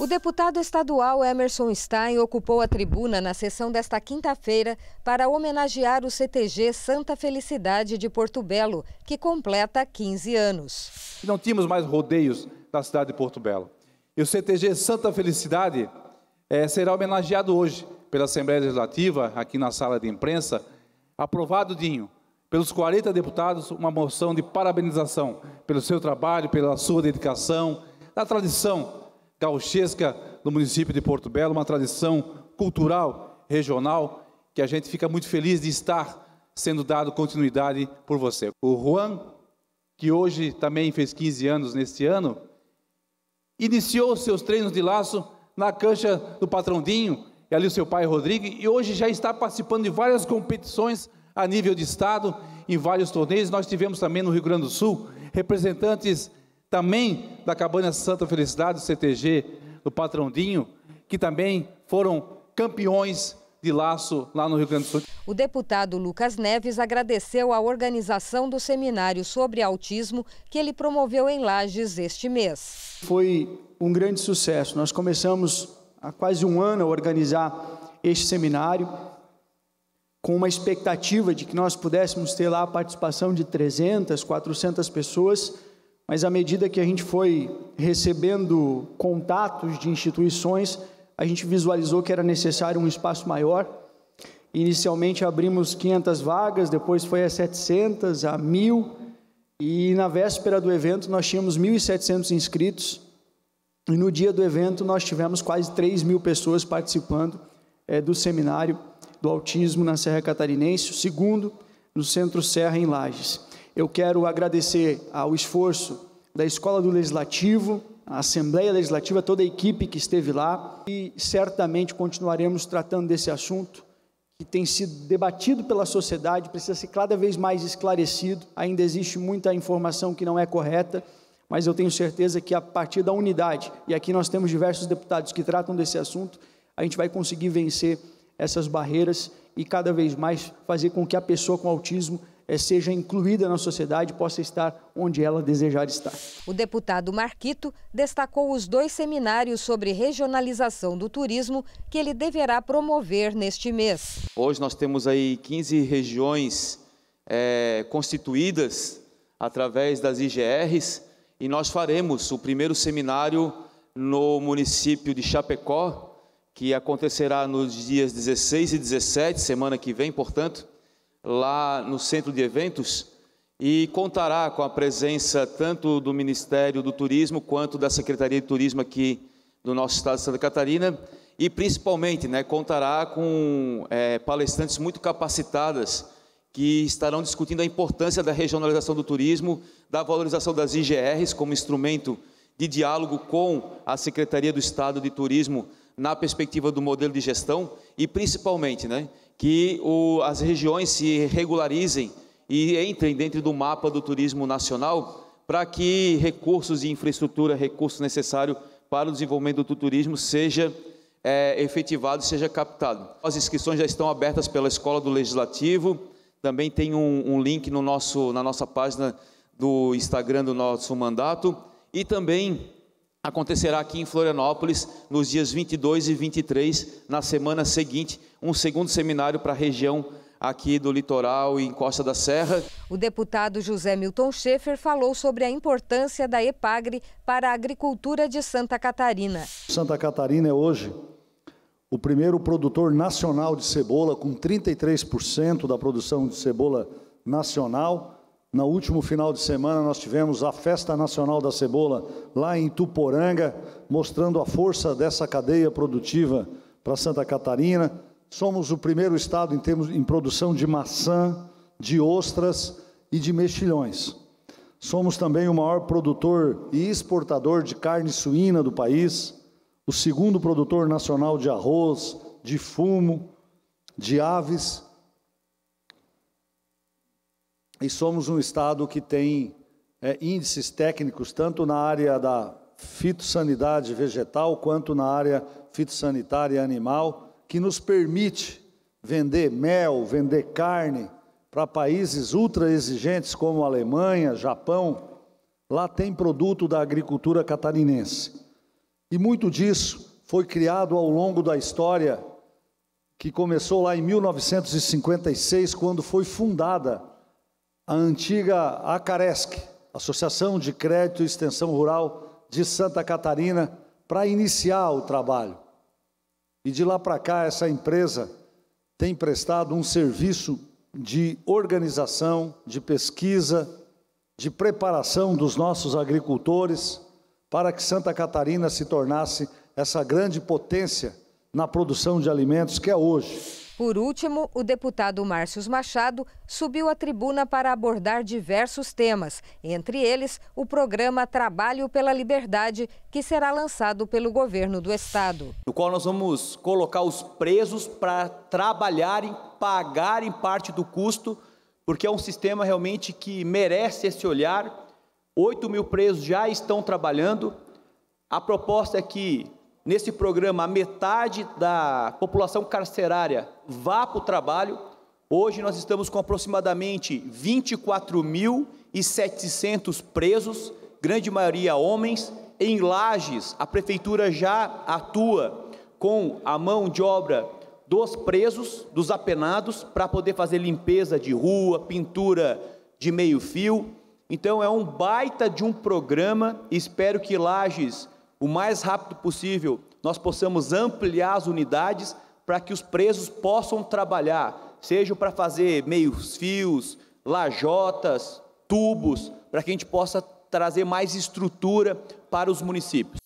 O deputado estadual Emerson Stein ocupou a tribuna na sessão desta quinta-feira para homenagear o CTG Santa Felicidade de Porto Belo, que completa 15 anos. Não tínhamos mais rodeios na cidade de Porto Belo. E o CTG Santa Felicidade é, será homenageado hoje pela Assembleia Legislativa, aqui na sala de imprensa, aprovado, Dinho, pelos 40 deputados, uma moção de parabenização pelo seu trabalho, pela sua dedicação, da tradição gauchesca no município de Porto Belo, uma tradição cultural, regional, que a gente fica muito feliz de estar sendo dado continuidade por você. O Juan, que hoje também fez 15 anos neste ano, iniciou seus treinos de laço na cancha do Patrondinho, e ali o seu pai Rodrigo, e hoje já está participando de várias competições a nível de estado, em vários torneios. Nós tivemos também no Rio Grande do Sul representantes também da Cabana Santa Felicidade, do CTG, do Patrondinho, que também foram campeões de laço lá no Rio Grande do Sul. O deputado Lucas Neves agradeceu a organização do seminário sobre autismo que ele promoveu em Lages este mês. Foi um grande sucesso. Nós começamos há quase um ano a organizar este seminário com uma expectativa de que nós pudéssemos ter lá a participação de 300, 400 pessoas mas à medida que a gente foi recebendo contatos de instituições, a gente visualizou que era necessário um espaço maior. Inicialmente abrimos 500 vagas, depois foi a 700, a 1000, e na véspera do evento nós tínhamos 1.700 inscritos, e no dia do evento nós tivemos quase 3 mil pessoas participando é, do seminário do autismo na Serra Catarinense, o segundo no Centro Serra em Lages. Eu quero agradecer ao esforço da Escola do Legislativo, a Assembleia Legislativa, toda a equipe que esteve lá e certamente continuaremos tratando desse assunto que tem sido debatido pela sociedade, precisa ser cada vez mais esclarecido. Ainda existe muita informação que não é correta, mas eu tenho certeza que a partir da unidade, e aqui nós temos diversos deputados que tratam desse assunto, a gente vai conseguir vencer essas barreiras e cada vez mais fazer com que a pessoa com autismo é, seja incluída na sociedade, possa estar onde ela desejar estar. O deputado Marquito destacou os dois seminários sobre regionalização do turismo que ele deverá promover neste mês. Hoje nós temos aí 15 regiões é, constituídas através das IGRs e nós faremos o primeiro seminário no município de Chapecó, que acontecerá nos dias 16 e 17, semana que vem, portanto, lá no centro de eventos e contará com a presença tanto do Ministério do Turismo quanto da Secretaria de Turismo aqui do nosso estado de Santa Catarina e principalmente né, contará com é, palestrantes muito capacitadas que estarão discutindo a importância da regionalização do turismo, da valorização das IGRs como instrumento de diálogo com a Secretaria do Estado de Turismo na perspectiva do modelo de gestão e principalmente, né, que o, as regiões se regularizem e entrem dentro do mapa do turismo nacional para que recursos de infraestrutura, recursos necessários para o desenvolvimento do turismo seja é, efetivado, seja captado. As inscrições já estão abertas pela Escola do Legislativo, também tem um, um link no nosso, na nossa página do Instagram do nosso mandato e também acontecerá aqui em Florianópolis nos dias 22 e 23, na semana seguinte, um segundo seminário para a região aqui do litoral e encosta da serra. O deputado José Milton Schaefer falou sobre a importância da EPAGRE para a agricultura de Santa Catarina. Santa Catarina é hoje o primeiro produtor nacional de cebola, com 33% da produção de cebola nacional. No último final de semana, nós tivemos a Festa Nacional da Cebola lá em Tuporanga, mostrando a força dessa cadeia produtiva para Santa Catarina somos o primeiro estado em termos em produção de maçã, de ostras e de mexilhões. Somos também o maior produtor e exportador de carne suína do país, o segundo produtor nacional de arroz, de fumo, de aves. E somos um estado que tem é, índices técnicos tanto na área da fitossanidade vegetal quanto na área fitossanitária animal que nos permite vender mel, vender carne para países ultra exigentes como Alemanha, Japão, lá tem produto da agricultura catarinense. E muito disso foi criado ao longo da história que começou lá em 1956, quando foi fundada a antiga Acaresc, Associação de Crédito e Extensão Rural de Santa Catarina, para iniciar o trabalho. E de lá para cá, essa empresa tem prestado um serviço de organização, de pesquisa, de preparação dos nossos agricultores para que Santa Catarina se tornasse essa grande potência na produção de alimentos que é hoje. Por último, o deputado Márcio Machado subiu à tribuna para abordar diversos temas, entre eles o programa Trabalho pela Liberdade, que será lançado pelo governo do estado. No qual nós vamos colocar os presos para trabalharem, pagarem parte do custo, porque é um sistema realmente que merece esse olhar. 8 mil presos já estão trabalhando. A proposta é que, nesse programa, a metade da população carcerária vá para o trabalho. Hoje nós estamos com aproximadamente 24.700 presos, grande maioria homens. Em Lages, a prefeitura já atua com a mão de obra dos presos, dos apenados, para poder fazer limpeza de rua, pintura de meio-fio. Então é um baita de um programa. Espero que Lages, o mais rápido possível, nós possamos ampliar as unidades para que os presos possam trabalhar, seja para fazer meios fios, lajotas, tubos, para que a gente possa trazer mais estrutura para os municípios.